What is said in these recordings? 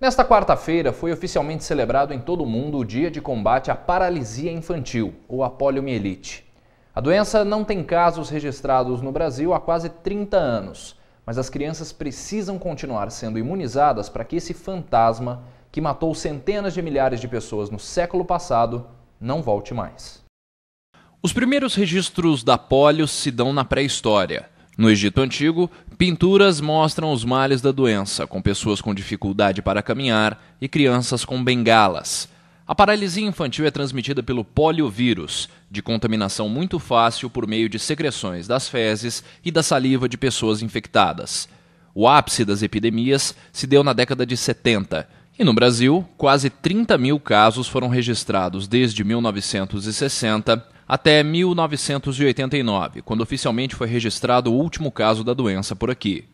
Nesta quarta-feira foi oficialmente celebrado em todo o mundo o Dia de Combate à Paralisia Infantil, ou a poliomielite. A doença não tem casos registrados no Brasil há quase 30 anos, mas as crianças precisam continuar sendo imunizadas para que esse fantasma, que matou centenas de milhares de pessoas no século passado, não volte mais. Os primeiros registros da polio se dão na pré-história. No Egito Antigo, pinturas mostram os males da doença, com pessoas com dificuldade para caminhar e crianças com bengalas. A paralisia infantil é transmitida pelo poliovírus, de contaminação muito fácil por meio de secreções das fezes e da saliva de pessoas infectadas. O ápice das epidemias se deu na década de 70, e no Brasil, quase 30 mil casos foram registrados desde 1960 até 1989, quando oficialmente foi registrado o último caso da doença por aqui.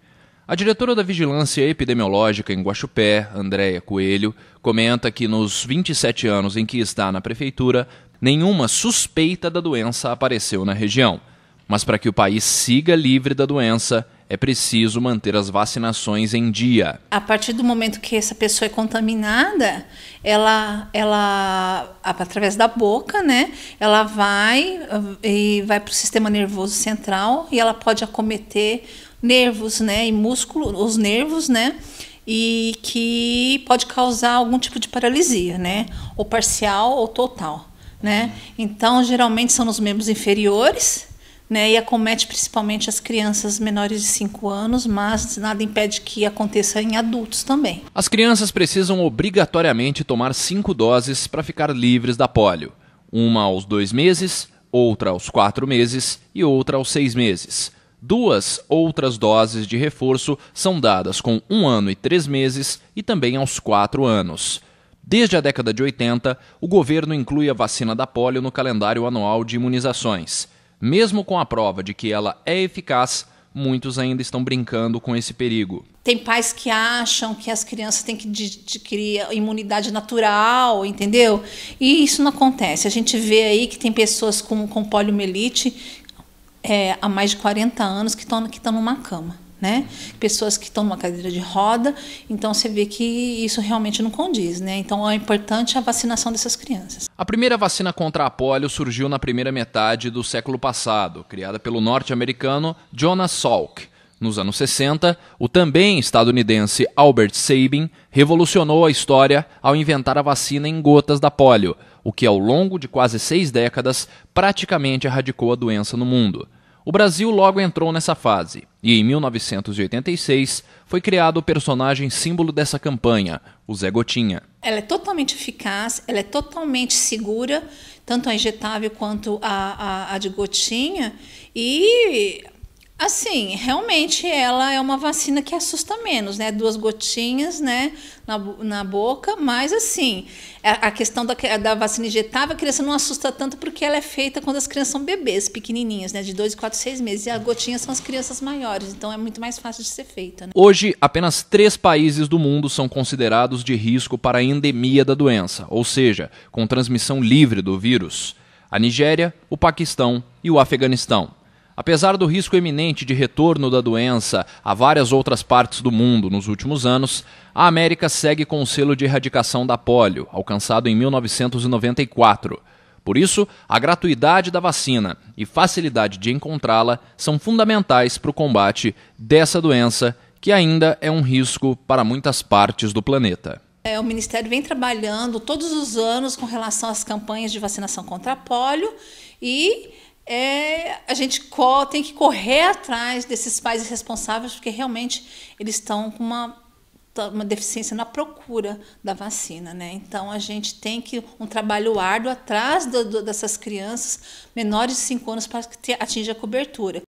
A diretora da Vigilância Epidemiológica em Guaxupé, Andréia Coelho, comenta que nos 27 anos em que está na prefeitura, nenhuma suspeita da doença apareceu na região. Mas para que o país siga livre da doença, é preciso manter as vacinações em dia. A partir do momento que essa pessoa é contaminada, ela, ela através da boca, né? Ela vai e vai para o sistema nervoso central e ela pode acometer nervos, né? E músculo, os nervos, né? E que pode causar algum tipo de paralisia, né? Ou parcial ou total, né? Então, geralmente são nos membros inferiores né, e acomete principalmente as crianças menores de 5 anos, mas nada impede que aconteça em adultos também. As crianças precisam obrigatoriamente tomar cinco doses para ficar livres da polio: uma aos dois meses, outra aos quatro meses e outra aos seis meses. Duas outras doses de reforço são dadas com um ano e três meses e também aos quatro anos. Desde a década de 80, o governo inclui a vacina da polio no calendário anual de imunizações. Mesmo com a prova de que ela é eficaz, muitos ainda estão brincando com esse perigo. Tem pais que acham que as crianças têm que adquirir imunidade natural, entendeu? E isso não acontece. A gente vê aí que tem pessoas com, com poliomielite é, há mais de 40 anos que estão que numa cama né? Pessoas que estão numa cadeira de roda, então você vê que isso realmente não condiz, né? Então é importante a vacinação dessas crianças. A primeira vacina contra a polio surgiu na primeira metade do século passado, criada pelo norte-americano Jonas Salk. Nos anos 60, o também estadunidense Albert Sabin revolucionou a história ao inventar a vacina em gotas da polio, o que ao longo de quase seis décadas praticamente erradicou a doença no mundo. O Brasil logo entrou nessa fase, e em 1986 foi criado o personagem símbolo dessa campanha, o Zé Gotinha. Ela é totalmente eficaz, ela é totalmente segura, tanto a injetável quanto a, a, a de gotinha, e Assim, realmente ela é uma vacina que assusta menos, né? Duas gotinhas, né? Na, na boca, mas assim, a, a questão da, da vacina injetável, a criança não assusta tanto porque ela é feita quando as crianças são bebês, pequenininhas, né? De 2, 4, 6 meses. E as gotinhas são as crianças maiores, então é muito mais fácil de ser feita. Né? Hoje, apenas três países do mundo são considerados de risco para a endemia da doença, ou seja, com transmissão livre do vírus: a Nigéria, o Paquistão e o Afeganistão. Apesar do risco eminente de retorno da doença a várias outras partes do mundo nos últimos anos, a América segue com o selo de erradicação da polio, alcançado em 1994. Por isso, a gratuidade da vacina e facilidade de encontrá-la são fundamentais para o combate dessa doença, que ainda é um risco para muitas partes do planeta. É, o Ministério vem trabalhando todos os anos com relação às campanhas de vacinação contra a polio e é, a gente tem que correr atrás desses pais responsáveis, porque realmente eles estão com uma, tá, uma deficiência na procura da vacina. Né? Então, a gente tem que um trabalho árduo atrás do, do, dessas crianças menores de 5 anos para que atinja a cobertura.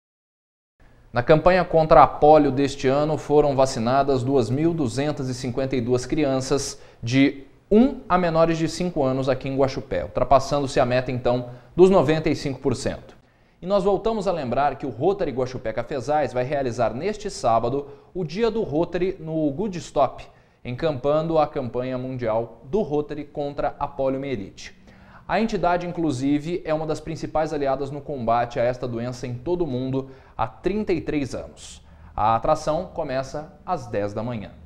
Na campanha contra a polio deste ano, foram vacinadas 2.252 crianças de 1 a menores de 5 anos aqui em Guaxupé, ultrapassando-se a meta, então, dos 95%. E nós voltamos a lembrar que o Rotary Guaxupé Cafezais vai realizar neste sábado o Dia do Rotary no Good Stop, encampando a campanha mundial do Rotary contra a poliomielite. A entidade, inclusive, é uma das principais aliadas no combate a esta doença em todo o mundo há 33 anos. A atração começa às 10 da manhã.